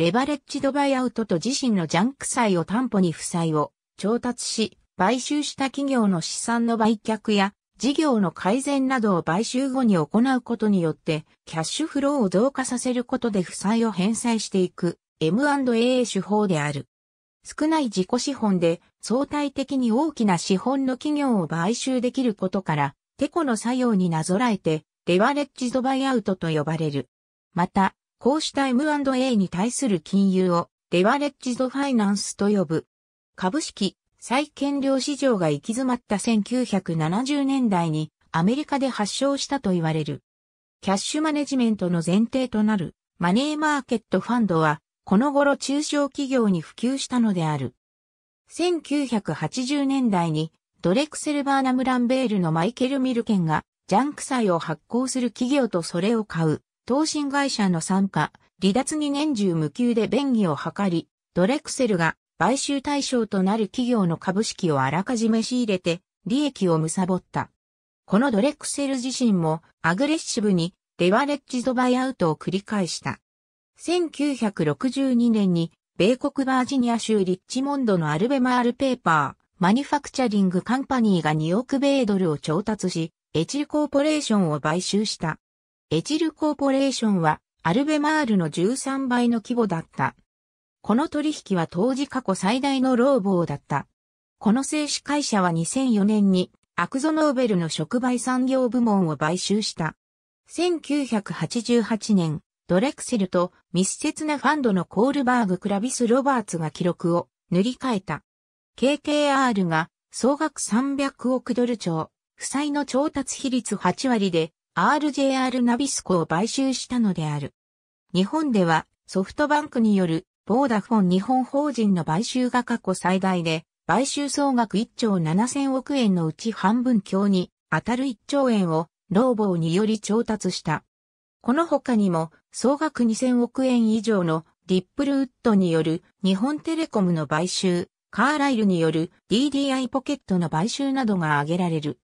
レバレッジドバイアウトと自身のジャンク債を担保に負債を調達し、買収した企業の資産の売却や事業の改善などを買収後に行うことによって、キャッシュフローを増加させることで負債を返済していく M&A 手法である。少ない自己資本で相対的に大きな資本の企業を買収できることから、テコの作用になぞらえて、レバレッジドバイアウトと呼ばれる。また、こうした M&A に対する金融をレバレッジドファイナンスと呼ぶ。株式、債建料市場が行き詰まった1970年代にアメリカで発祥したと言われる。キャッシュマネジメントの前提となるマネーマーケットファンドはこの頃中小企業に普及したのである。1980年代にドレクセル・バーナム・ランベールのマイケル・ミルケンがジャンク債を発行する企業とそれを買う投信会社の参加、離脱に年中無給で便宜を図り、ドレクセルが買収対象となる企業の株式をあらかじめ仕入れて、利益を貪った。このドレクセル自身もアグレッシブにレバレッジドバイアウトを繰り返した。1962年に米国バージニア州リッチモンドのアルベマールペーパー、マニファクチャリングカンパニーが2億米ドルを調達し、エチルコーポレーションを買収した。エチルコーポレーションはアルベマールの13倍の規模だった。この取引は当時過去最大の労房だった。この製紙会社は2004年にアクゾノーベルの触媒産業部門を買収した。1988年、ドレクセルと密接なファンドのコールバーグ・クラビス・ロバーツが記録を塗り替えた。KKR が総額300億ドル超、負債の調達比率8割で RJR ナビスコを買収したのである。日本ではソフトバンクによるボーダフォン日本法人の買収が過去最大で、買収総額1兆7000億円のうち半分強に当たる1兆円をローボーにより調達した。この他にも総額2000億円以上のリップルウッドによる日本テレコムの買収、カーライルによる DDI ポケットの買収などが挙げられる。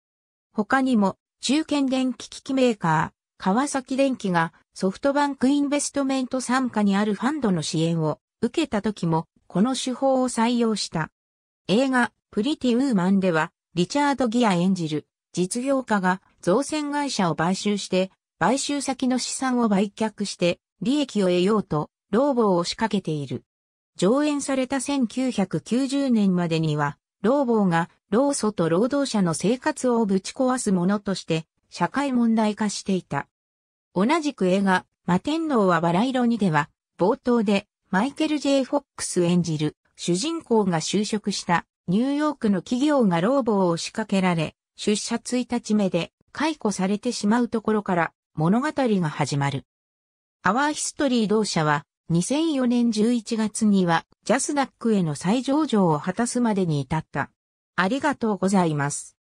他にも中堅電気機器メーカー、川崎電機がソフトバンクインベストメント参加にあるファンドの支援を受けた時もこの手法を採用した。映画プリティウーマンではリチャード・ギア演じる実業家が造船会社を買収して買収先の資産を売却して利益を得ようと労働を仕掛けている。上演された1990年までには労働が労組と労働者の生活をぶち壊すものとして社会問題化していた。同じく映画、摩天楼はバラ色にでは、冒頭でマイケル・ J・ フォックス演じる主人公が就職したニューヨークの企業が労働を仕掛けられ、出社1日目で解雇されてしまうところから物語が始まる。アワーヒストリー同社は2004年11月にはジャスダックへの再上場を果たすまでに至った。ありがとうございます。